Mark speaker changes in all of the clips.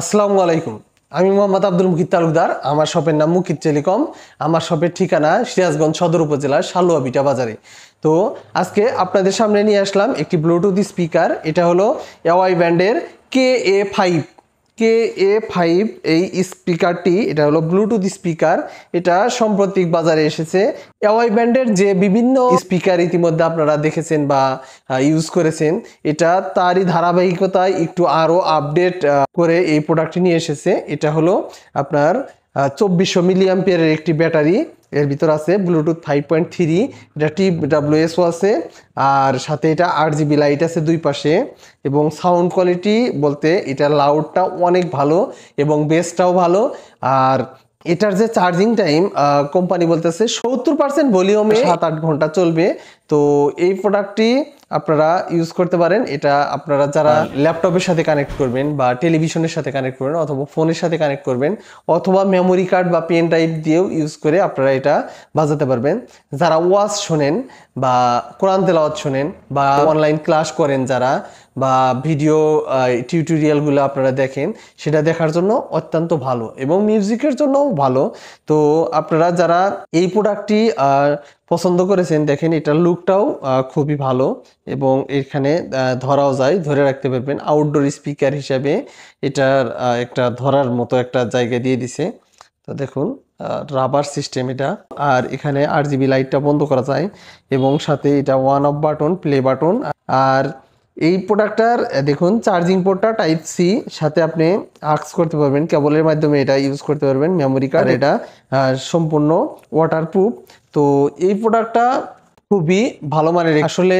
Speaker 1: আসসালামু আলাইকুম আমি মোহাম্মদ আব্দুল মুকিত তালুকদার আমার শপের নাম মুকিত টেলিকম আমার শপের ঠিকানা সিরাজগঞ্জ সদর উপজেলার সালুয়া বিটা বাজারে তো আজকে আপনাদের সামনে নিয়ে আসলাম একটি ব্লুটুথ স্পিকার এটা হলো এওয়াই ব্যান্ডের কে এ ফাইভ কে এ ফাইভ এই স্পিকারটি এটা হলো ব্লুটুথ স্পিকার এটা সাম্প্রতিক বাজারে এসেছে এওয়াই ব্যান্ডের যে বিভিন্ন স্পিকার ইতিমধ্যে আপনারা দেখেছেন বা ইউজ করেছেন এটা তারই ধারাবাহিকতায় একটু আরও আপডেট করে এই প্রোডাক্টটি নিয়ে এসেছে এটা হলো আপনার চব্বিশশো মিলিয়াম পেয়ারের একটি ব্যাটারি এর ভিতর আছে ব্লুটুথ ফাইভ পয়েন্ট থ্রি এটা টি ডাব্লুএসও আছে আর সাথে এটা আট জিবি লাইট আছে দুই পাশে এবং সাউন্ড কোয়ালিটি বলতে এটা লাউডটা অনেক ভালো এবং বেসটাও ভালো আর এটার যে চার্জিং টাইম কোম্পানি বলতেছে সত্তর পার্সেন্ট ভলিউমে সাত আট ঘন্টা চলবে তো এই প্রোডাক্টটি আপনারা ইউজ করতে পারেন এটা আপনারা যারা ল্যাপটপের সাথে কানেক্ট করবেন বা টেলিভিশনের সাথে কানেক্ট করবেন অথবা ফোনের সাথে কানেক্ট করবেন অথবা মেমোরি কার্ড বা পেন ড্রাইভ দিয়েও ইউজ করে আপনারা এটা বাজাতে পারবেন যারা ওয়াজ শোনেন বা কোরআন তেলাওয়াত শোনেন বা অনলাইন ক্লাস করেন যারা বা ভিডিও টিউটোরিয়ালগুলো আপনারা দেখেন সেটা দেখার জন্য অত্যন্ত ভালো এবং মিউজিকের জন্যও ভালো তো আপনারা যারা এই প্রোডাক্টটি পছন্দ করেছেন দেখেন এটার লুকটাও খুবই ভালো এবং এখানে ধরাও যায় ধরে রাখতে পারবেন আউটডোর স্পিকার হিসাবে এটার একটা ধরার মতো একটা জায়গা দিয়ে দিছে তো দেখুন রাবার সিস্টেম এটা আর এখানে আর জিবি লাইটটা বন্ধ করা যায় এবং সাথে এটা on off button play button আর এই প্রোডাক্টটার দেখুন চার্জিং পোর্টটা টাইপ সি সাথে আপনি আক্স করতে পারবেন কেবলের মাধ্যমে এটা ইউজ করতে পারবেন মেমোরি কার্ড এটা সম্পূর্ণ ওয়াটারপ্রুফ তো এই প্রোডাক্টটা খুবই ভালো মানের আসলে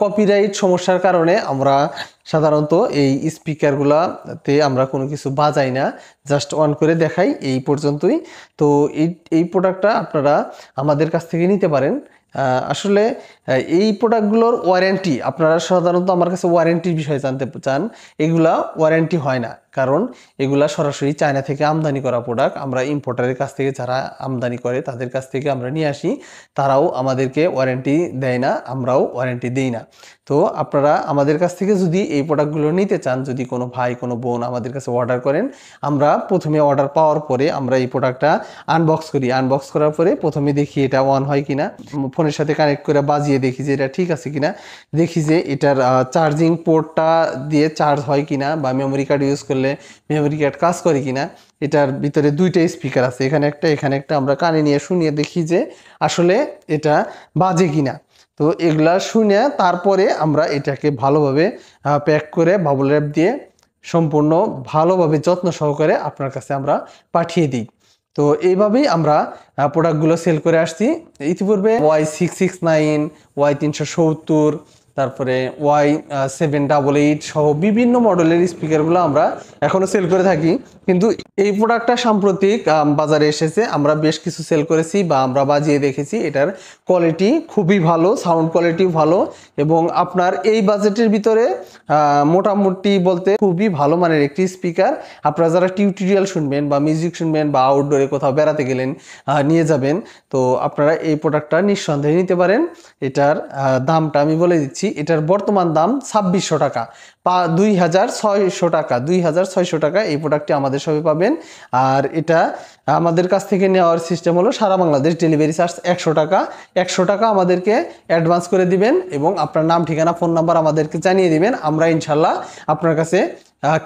Speaker 1: কপিরাইট সমস্যার কারণে আমরা সাধারণত এই স্পিকারগুলাতে আমরা কোনো কিছু বাজাই না জাস্ট অন করে দেখাই এই পর্যন্তই তো এই এই প্রোডাক্টটা আপনারা আমাদের কাছ থেকে নিতে পারেন আসলে এই প্রোডাক্টগুলোর ওয়ারেন্টি আপনারা সাধারণত আমার কাছে ওয়ারেন্টির বিষয়ে জানতে চান এগুলা ওয়ারেন্টি হয় না কারণ এগুলা সরাসরি চায়না থেকে আমদানি করা প্রোডাক্ট আমরা ইম্পোর্টারের কাছ থেকে যারা আমদানি করে তাদের কাছ থেকে আমরা নিয়ে আসি তারাও আমাদেরকে ওয়ারেন্টি দেয় না আমরাও ওয়ারেন্টি দিই না তো আপনারা আমাদের কাছ থেকে যদি এই প্রোডাক্টগুলো নিতে চান যদি কোনো ভাই কোনো বোন আমাদের কাছে অর্ডার করেন আমরা প্রথমে অর্ডার পাওয়ার পরে আমরা এই প্রোডাক্টটা আনবক্স করি আনবক্স করার পরে প্রথমে দেখি এটা অন হয় কিনা ফোনের সাথে কানেক্ট করে বাজিয়ে দেখি যে এটা ঠিক আছে কিনা দেখি যে এটার চার্জিং পোর্টটা দিয়ে চার্জ হয় কিনা বা মেমোরি কার্ড ইউজ করলে মেমোরি কার্ড কাজ করে কিনা এটার ভিতরে দুইটা স্পিকার আছে এখানে একটা এখানে একটা আমরা কানে নিয়ে শুনিয়ে দেখি যে আসলে এটা বাজে কিনা তো এগুলা শুনে তারপরে আমরা এটাকে ভালোভাবে প্যাক করে বাবল র্যাপ দিয়ে সম্পূর্ণ ভালোভাবে যত্ন সহকারে আপনার কাছে আমরা পাঠিয়ে দিই তো এইভাবেই আমরা প্রোডাক্টগুলো সেল করে আসছি ইতিপূর্বে Y six six nine Y তিনশো সত্তর তারপরে ওয়াই সেভেন ডাবল এইট সহ বিভিন্ন মডেলের স্পিকারগুলো আমরা এখনও সেল করে থাকি কিন্তু এই প্রোডাক্টটা সাম্প্রতিক বাজারে এসেছে আমরা বেশ কিছু সেল করেছি বা আমরা বাজিয়ে দেখেছি এটার কোয়ালিটি খুবই ভালো সাউন্ড কোয়ালিটি ভালো এবং আপনার এই বাজেটের ভিতরে মোটামুটি বলতে খুবই ভালো মানের একটি স্পিকার আপনারা যারা টিউটোরিয়াল শুনবেন বা মিউজিক শুনবেন বা আউটডোরে কোথাও বেড়াতে গেলেন নিয়ে যাবেন তো আপনারা এই প্রোডাক্টটা নিঃসন্দেহে নিতে পারেন এটার দামটা আমি বলে দিচ্ছি দিচ্ছি এটার বর্তমান দাম ছাব্বিশশো টাকা পা দুই হাজার ছয়শো টাকা দুই হাজার ছয়শো টাকা এই প্রোডাক্টটি আমাদের সবে পাবেন আর এটা আমাদের কাছ থেকে নেওয়ার সিস্টেম হলো সারা বাংলাদেশ ডেলিভারি চার্জ একশো টাকা একশো টাকা আমাদেরকে অ্যাডভান্স করে দিবেন এবং আপনার নাম ঠিকানা ফোন নাম্বার আমাদেরকে জানিয়ে দিবেন আমরা ইনশাল্লাহ আপনার কাছে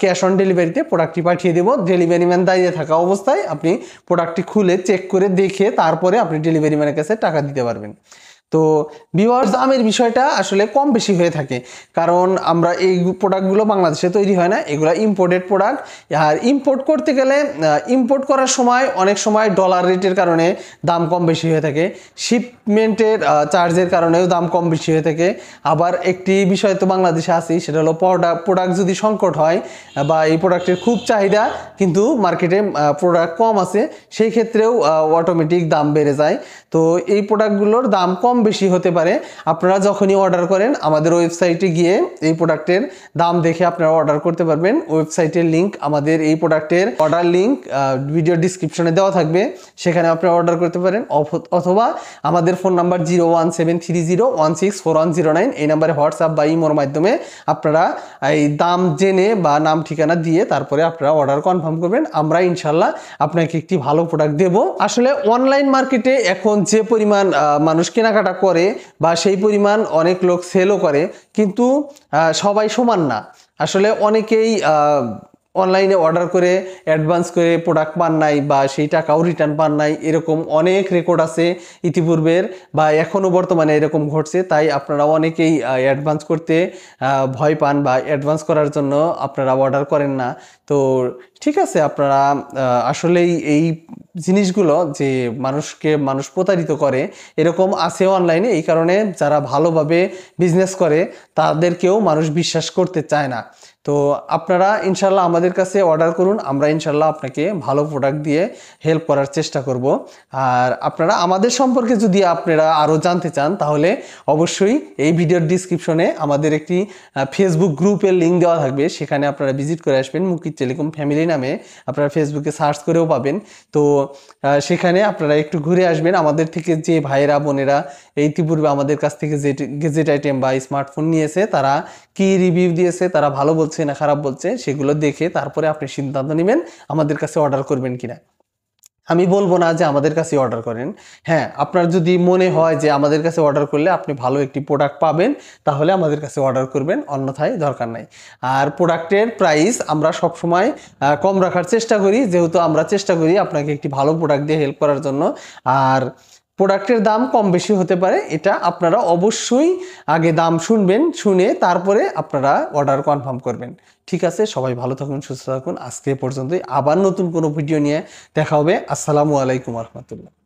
Speaker 1: ক্যাশ অন ডেলিভারিতে প্রোডাক্টটি পাঠিয়ে দেবো ডেলিভারি ম্যান দাঁড়িয়ে থাকা অবস্থায় আপনি প্রোডাক্টটি খুলে চেক করে দেখে তারপরে আপনি ডেলিভারি ম্যানের কাছে টাকা দিতে পারবেন তো ভিওয়ার্স দামের বিষয়টা আসলে কম বেশি হয়ে থাকে কারণ আমরা এই প্রোডাক্টগুলো বাংলাদেশে তৈরি হয় না এগুলো ইম্পোর্টেড প্রোডাক্ট আর ইম্পোর্ট করতে গেলে ইম্পোর্ট করার সময় অনেক সময় ডলার রেটের কারণে দাম কম বেশি হয়ে থাকে শিপমেন্টের চার্জের কারণেও দাম কম বেশি হয়ে থাকে আবার একটি বিষয় তো বাংলাদেশে আছেই সেটা হলো প্রোডাক্ট প্রোডাক্ট যদি সংকট হয় বা এই প্রোডাক্টের খুব চাহিদা কিন্তু মার্কেটে প্রোডাক্ট কম আছে সেই ক্ষেত্রেও অটোমেটিক দাম বেড়ে যায় তো এই প্রোডাক্টগুলোর দাম কম বেশি হতে পারে আপনারা যখনই অর্ডার করেন আমাদের ওয়েবসাইটে গিয়ে এই প্রোডাক্টের দাম দেখে আপনারা অর্ডার করতে পারবেন ওয়েবসাইটের লিঙ্ক আমাদের এই প্রোডাক্টের অর্ডার লিঙ্ক ভিডিও ডিসক্রিপশনে দেওয়া থাকবে সেখানে আপনারা অর্ডার করতে পারেন অথবা আমাদের phone number zero one seven three zero one six four one zero nine এই নাম্বারে হোয়াটসঅ্যাপ বা ইমোর মাধ্যমে আপনারা এই দাম জেনে বা নাম ঠিকানা দিয়ে তারপরে আপনারা অর্ডার কনফার্ম করবেন আমরা ইনশাল্লাহ আপনাকে একটি ভালো প্রোডাক্ট দেব আসলে অনলাইন মার্কেটে এখন যে পরিমাণ মানুষ কেনাকাটা কেনাকাটা করে বা সেই পরিমাণ অনেক লোক সেলও করে কিন্তু সবাই সমান না আসলে অনেকেই অনলাইনে অর্ডার করে অ্যাডভান্স করে প্রোডাক্ট পান নাই বা সেই টাকাও রিটার্ন পান নাই এরকম অনেক রেকর্ড আছে ইতিপূর্বের বা এখনও বর্তমানে এরকম ঘটছে তাই আপনারা অনেকেই অ্যাডভান্স করতে ভয় পান বা অ্যাডভান্স করার জন্য আপনারা অর্ডার করেন না তো ঠিক আছে আপনারা আসলেই এই জিনিসগুলো যে মানুষকে মানুষ প্রতারিত করে এরকম আছে অনলাইনে এই কারণে যারা ভালোভাবে বিজনেস করে তাদেরকেও মানুষ বিশ্বাস করতে চায় না তো আপনারা ইনশাল্লাহ আমাদের কাছে অর্ডার করুন আমরা ইনশাল্লাহ আপনাকে ভালো প্রোডাক্ট দিয়ে হেল্প করার চেষ্টা করব আর আপনারা আমাদের সম্পর্কে যদি আপনারা আরও জানতে চান তাহলে অবশ্যই এই ভিডিওর ডিসক্রিপশনে আমাদের একটি ফেসবুক গ্রুপের লিঙ্ক দেওয়া থাকবে সেখানে আপনারা ভিজিট করে আসবেন মুকিত টেলিকম ফ্যামিলি নামে আপনারা ফেসবুকে সার্চ করেও পাবেন তো সেখানে আপনারা একটু ঘুরে আসবেন আমাদের থেকে যে ভাইয়েরা বোনেরা ইতিপূর্বে আমাদের কাছ থেকে যে গেজেট আইটেম বা স্মার্টফোন নিয়েছে তারা কি রিভিউ দিয়েছে তারা ভালো বলছে না খারাপ বলছে সেগুলো দেখে তারপরে আপনি সিদ্ধান্ত নেবেন আমাদের কাছে অর্ডার করবেন কিনা আমি বলবো না যে আমাদের কাছে অর্ডার করেন হ্যাঁ আপনার যদি মনে হয় যে আমাদের কাছে অর্ডার করলে আপনি ভালো একটি প্রোডাক্ট পাবেন তাহলে আমাদের কাছে অর্ডার করবেন অন্যথায় দরকার নাই আর প্রোডাক্টের প্রাইস আমরা সবসময় কম রাখার চেষ্টা করি যেহেতু আমরা চেষ্টা করি আপনাকে একটি ভালো প্রোডাক্ট দিয়ে হেল্প করার জন্য আর প্রোডাক্টের দাম কম বেশি হতে পারে এটা আপনারা অবশ্যই আগে দাম শুনবেন শুনে তারপরে আপনারা অর্ডার কনফার্ম করবেন ঠিক আছে সবাই ভালো থাকুন সুস্থ থাকুন আজকে পর্যন্তই আবার নতুন কোনো ভিডিও নিয়ে দেখা হবে আসসালামু আলাইকুম রহমতুল্লাহ